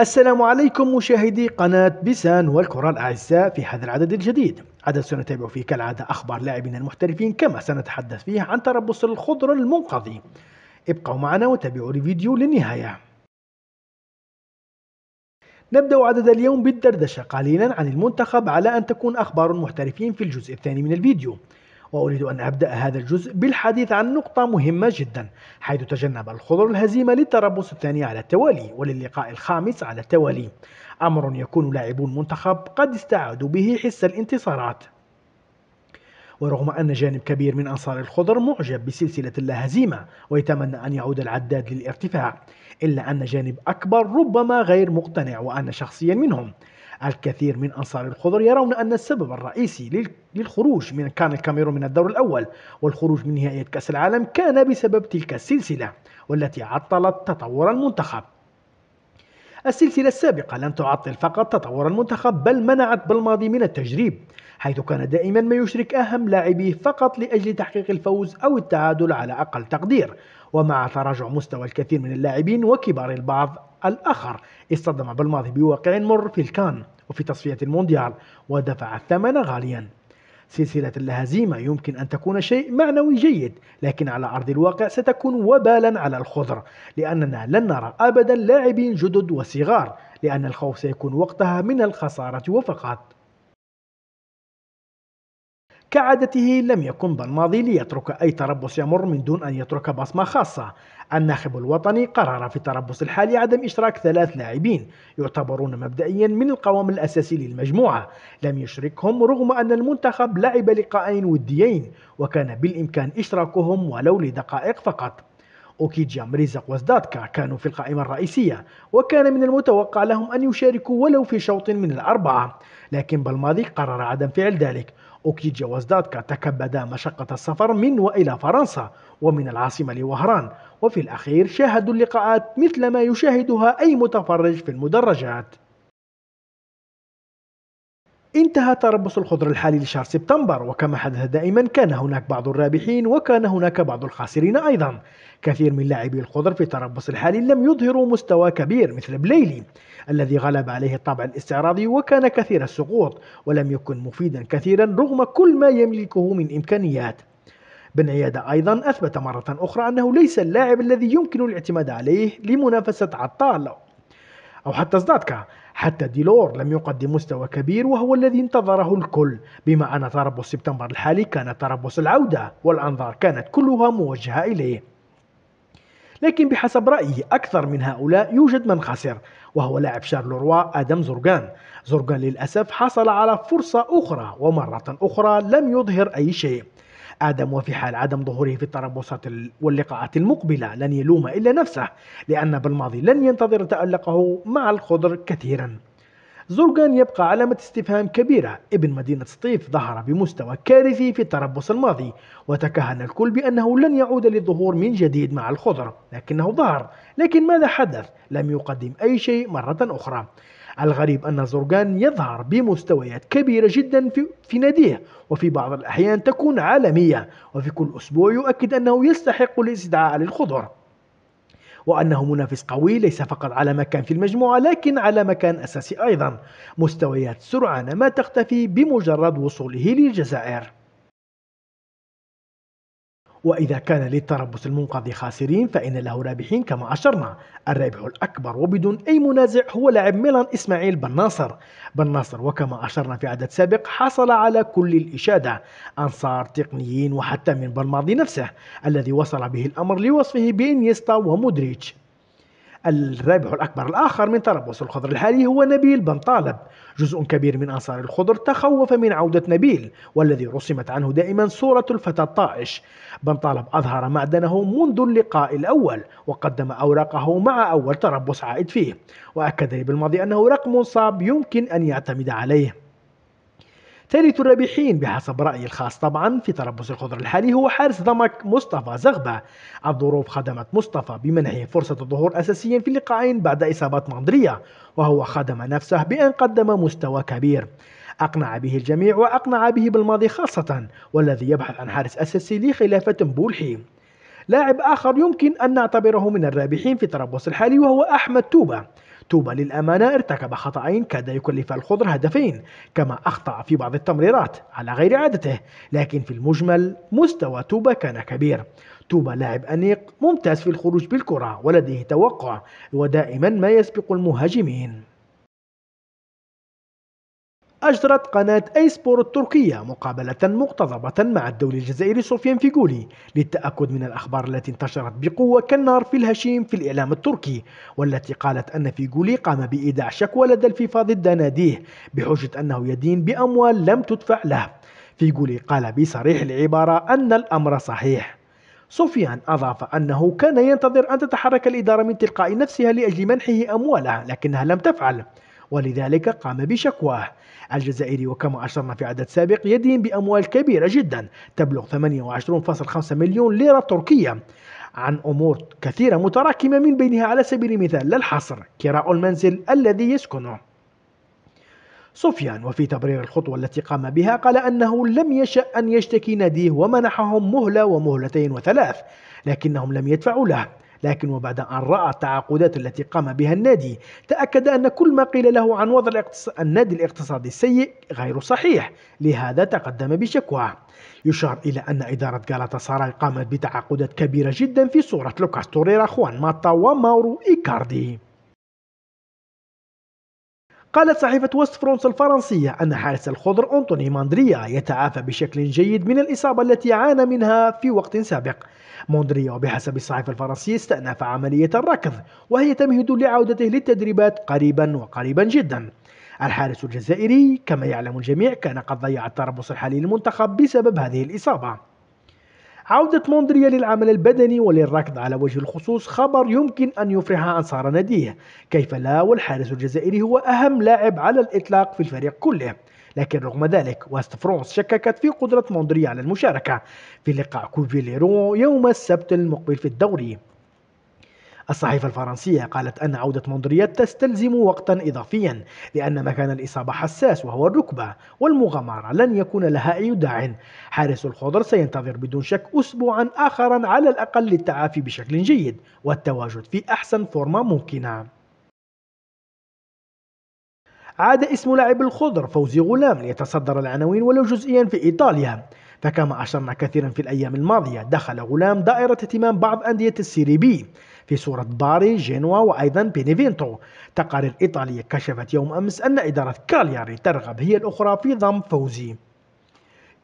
السلام عليكم مشاهدي قناة بيسان والكرة الأعزاء في هذا العدد الجديد عدد سنتابع فيه كالعادة أخبار لاعبين المحترفين كما سنتحدث فيه عن تربص الخضر المنقضي ابقوا معنا وتابعوا الفيديو للنهاية نبدأ عدد اليوم بالدردشة قليلا عن المنتخب على أن تكون أخبار المحترفين في الجزء الثاني من الفيديو وأريد أن أبدأ هذا الجزء بالحديث عن نقطة مهمة جدا حيث تجنب الخضر الهزيمة للتربص الثاني على التوالي وللقاء الخامس على التوالي أمر يكون لاعبو المنتخب قد استعادوا به حس الانتصارات ورغم أن جانب كبير من أنصار الخضر معجب بسلسلة اللا هزيمة ويتمنى أن يعود العداد للارتفاع إلا أن جانب أكبر ربما غير مقتنع وأنا شخصيا منهم الكثير من أنصار الخضر يرون أن السبب الرئيسي للخروج من كان الكاميرون من الدور الأول والخروج من نهائية كأس العالم كان بسبب تلك السلسلة والتي عطلت تطور المنتخب السلسلة السابقة لم تعطل فقط تطور المنتخب بل منعت بالماضي من التجريب حيث كان دائما ما يشرك أهم لاعبيه فقط لأجل تحقيق الفوز أو التعادل على أقل تقدير ومع تراجع مستوى الكثير من اللاعبين وكبار البعض الآخر اصطدم بالماضي بواقع مر في الكان وفي تصفية المونديال ودفع الثمن غاليا سلسلة الهزيمة يمكن أن تكون شيء معنوي جيد لكن على أرض الواقع ستكون وبالا على الخضر لأننا لن نرى أبدا لاعبين جدد وصغار لأن الخوف سيكون وقتها من الخسارة وفقط كعادته لم يكن بالماضي ليترك أي تربص يمر من دون أن يترك بصمة خاصة الناخب الوطني قرر في التربص الحالي عدم إشراك ثلاث لاعبين يعتبرون مبدئيا من القوام الأساسي للمجموعة لم يشركهم رغم أن المنتخب لعب لقاءين وديين وكان بالإمكان إشراكهم ولو لدقائق فقط أوكيجيا مريزق وزدادكا كانوا في القائمة الرئيسية وكان من المتوقع لهم أن يشاركوا ولو في شوط من الأربعة لكن بالماضي قرر عدم فعل ذلك أوكيجيا وازداد تكبد مشقة السفر من وإلى فرنسا ومن العاصمة لوهران وفي الأخير شاهدوا اللقاءات مثل ما يشاهدها أي متفرج في المدرجات انتهى تربص الخضر الحالي لشهر سبتمبر وكما حدث دائما كان هناك بعض الرابحين وكان هناك بعض الخاسرين أيضا كثير من لاعبي الخضر في التربص الحالي لم يظهروا مستوى كبير مثل بليلي الذي غلب عليه الطابع الاستعراضي وكان كثير السقوط ولم يكن مفيدا كثيرا رغم كل ما يملكه من إمكانيات بن عيادة أيضا أثبت مرة أخرى أنه ليس اللاعب الذي يمكن الاعتماد عليه لمنافسة عطال أو حتى زداتكا حتى ديلور لم يقدم مستوى كبير وهو الذي انتظره الكل بما أن تربص سبتمبر الحالي كان تربص العودة والأنظار كانت كلها موجهة إليه لكن بحسب رأيي أكثر من هؤلاء يوجد من خسر وهو لاعب شارلوروا آدم زورغان زورغان للأسف حصل على فرصة أخرى ومرة أخرى لم يظهر أي شيء آدم وفي حال عدم ظهوره في التربصات واللقاءات المقبلة لن يلوم إلا نفسه لأن بالماضي لن ينتظر تألقه مع الخضر كثيرا زورغان يبقى علامة استفهام كبيرة ابن مدينة سطيف ظهر بمستوى كارثي في التربص الماضي وتكهن الكل بأنه لن يعود للظهور من جديد مع الخضر لكنه ظهر لكن ماذا حدث؟ لم يقدم أي شيء مرة أخرى الغريب أن زورغان يظهر بمستويات كبيرة جدا في, في ناديه وفي بعض الأحيان تكون عالمية وفي كل أسبوع يؤكد أنه يستحق الاستدعاء للخضر وأنه منافس قوي ليس فقط على مكان في المجموعة لكن على مكان أساسي أيضا مستويات سرعان ما تختفي بمجرد وصوله للجزائر وإذا كان للتربص المنقذ خاسرين فإن له رابحين كما أشرنا الرابح الأكبر وبدون أي منازع هو لاعب ميلان إسماعيل بن ناصر بن ناصر وكما أشرنا في عدد سابق حصل على كل الإشادة أنصار تقنيين وحتى من بلماضي نفسه الذي وصل به الأمر لوصفه بإنيستا ومودريتش الرابح الأكبر الآخر من طرابلس الخضر الحالي هو نبيل بن طالب جزء كبير من أنصار الخضر تخوف من عودة نبيل والذي رسمت عنه دائما صورة الفتى الطائش بن طالب أظهر معدنه منذ اللقاء الأول وقدم أوراقه مع أول تربص عائد فيه وأكد لي بالماضي أنه رقم صعب يمكن أن يعتمد عليه ثالث الرابحين بحسب رأيي الخاص طبعا في تربص الخضر الحالي هو حارس ضمك مصطفى زغبة الظروف خدمت مصطفى بمنحه فرصة الظهور أساسيا في اللقاءين بعد إصابات ماندريا وهو خدم نفسه بأن قدم مستوى كبير أقنع به الجميع وأقنع به بالماضي خاصة والذي يبحث عن حارس أساسي لخلافة بولحي لاعب آخر يمكن أن نعتبره من الرابحين في تربص الحالي وهو أحمد توبة توبا للأمانة ارتكب خطأين كاد يكلف الخضر هدفين كما أخطأ في بعض التمريرات على غير عادته لكن في المجمل مستوى توبا كان كبير توبا لاعب أنيق ممتاز في الخروج بالكرة ولديه توقع ودائما ما يسبق المهاجمين أجرت قناة أي سبور التركية مقابلة مقتضبة مع الدولي الجزائري سفيان فيغولي للتأكد من الأخبار التي انتشرت بقوة كالنار في الهشيم في الإعلام التركي والتي قالت أن فيغولي قام بإيداع شكوى لدى الفيفا ضد ناديه بحجة أنه يدين بأموال لم تدفع له فيغولي قال بصريح العبارة أن الأمر صحيح سفيان أضاف أنه كان ينتظر أن تتحرك الإدارة من تلقاء نفسها لأجل منحه أمواله لكنها لم تفعل ولذلك قام بشكواه الجزائري وكما أشرنا في عدد سابق يدين بأموال كبيرة جدا تبلغ 28.5 مليون ليرة تركية عن أمور كثيرة متراكمة من بينها على سبيل المثال لا الحصر كراء المنزل الذي يسكنه سفيان وفي تبرير الخطوة التي قام بها قال أنه لم يشأ أن يشتكي ناديه ومنحهم مهلة ومهلتين وثلاث لكنهم لم يدفعوا له لكن وبعد أن رأى التعاقدات التي قام بها النادي تأكد أن كل ما قيل له عن وضع النادي الاقتصادي السيء غير صحيح لهذا تقدم بشكوى يشار إلى أن إدارة غالاتا ساراي قامت بتعاقدات كبيرة جدا في صورة لوكاس توريرا خوان ماتا وماورو إيكاردي قالت صحيفة وست فرونس الفرنسية أن حارس الخضر أنطوني ماندريا يتعافى بشكل جيد من الإصابة التي عانى منها في وقت سابق موندريا وبحسب الصحيفة الفرنسية استأنف عملية الركض وهي تمهد لعودته للتدريبات قريبا وقريبا جدا الحارس الجزائري كما يعلم الجميع كان قد ضيع التربص الحالي للمنتخب بسبب هذه الإصابة عودة موندريا للعمل البدني وللركض على وجه الخصوص خبر يمكن أن يفرح أنصار ناديه كيف لا والحارس الجزائري هو أهم لاعب على الإطلاق في الفريق كله لكن رغم ذلك واست فرونس شككت في قدرة موندريا على المشاركة في لقاء كوفيليرو يوم السبت المقبل في الدوري الصحيفة الفرنسية قالت أن عودة مندريات تستلزم وقتا إضافيا لأن مكان الإصابة حساس وهو الركبة والمغامرة لن يكون لها أي داع حارس الخضر سينتظر بدون شك أسبوعا آخرا على الأقل للتعافي بشكل جيد والتواجد في أحسن فورمة ممكنة عاد اسم لاعب الخضر فوزي غلام ليتصدر العناوين ولو جزئيا في إيطاليا فكما أشرنا كثيرا في الأيام الماضية دخل غلام دائرة اهتمام بعض أندية السيري بي في صورة باري جينوا وأيضا بينيفينتو تقارير إيطالية كشفت يوم أمس أن إدارة كالياري ترغب هي الأخرى في ضم فوزي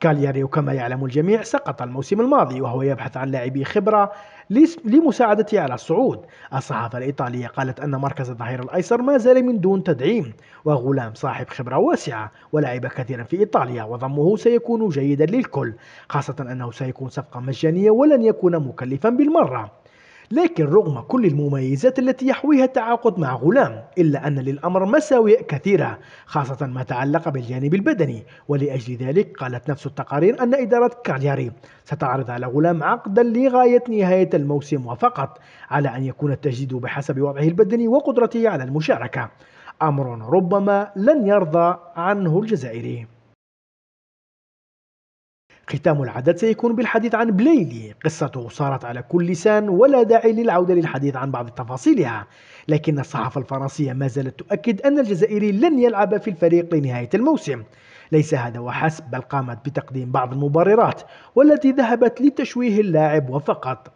كالياري وكما يعلم الجميع سقط الموسم الماضي وهو يبحث عن لاعبي خبرة لمساعدته على الصعود الصحافة الإيطالية قالت أن مركز الظهير الأيسر ما زال من دون تدعيم وغلام صاحب خبرة واسعة ولعب كثيرا في إيطاليا وضمه سيكون جيدا للكل خاصة أنه سيكون صفقة مجانية ولن يكون مكلفا بالمرة لكن رغم كل المميزات التي يحويها التعاقد مع غلام إلا أن للأمر مساوئ كثيرة خاصة ما تعلق بالجانب البدني ولأجل ذلك قالت نفس التقارير أن إدارة كالياري ستعرض على غلام عقدا لغاية نهاية الموسم وفقط على أن يكون التجديد بحسب وضعه البدني وقدرته على المشاركة أمر ربما لن يرضى عنه الجزائري ختام العدد سيكون بالحديث عن بليلي قصته صارت على كل لسان ولا داعي للعودة للحديث عن بعض تفاصيلها لكن الصحافة الفرنسية ما زالت تؤكد أن الجزائري لن يلعب في الفريق لنهاية الموسم ليس هذا وحسب بل قامت بتقديم بعض المبررات والتي ذهبت لتشويه اللاعب وفقط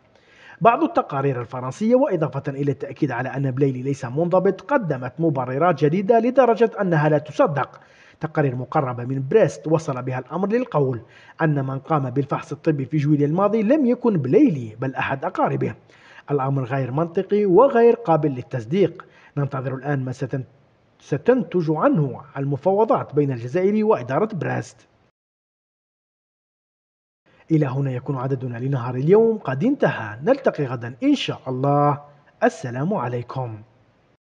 بعض التقارير الفرنسية وإضافة إلى التأكيد على أن بليلي ليس منضبط قدمت مبررات جديدة لدرجة أنها لا تصدق تقارير مقربة من بريست وصل بها الأمر للقول أن من قام بالفحص الطبي في جويلية الماضي لم يكن بليلي بل أحد أقاربه الأمر غير منطقي وغير قابل للتصديق ننتظر الآن ما ستنتج عنه المفاوضات بين الجزائري وإدارة بريست إلى هنا يكون عددنا لنهار اليوم قد انتهى نلتقي غدا إن شاء الله السلام عليكم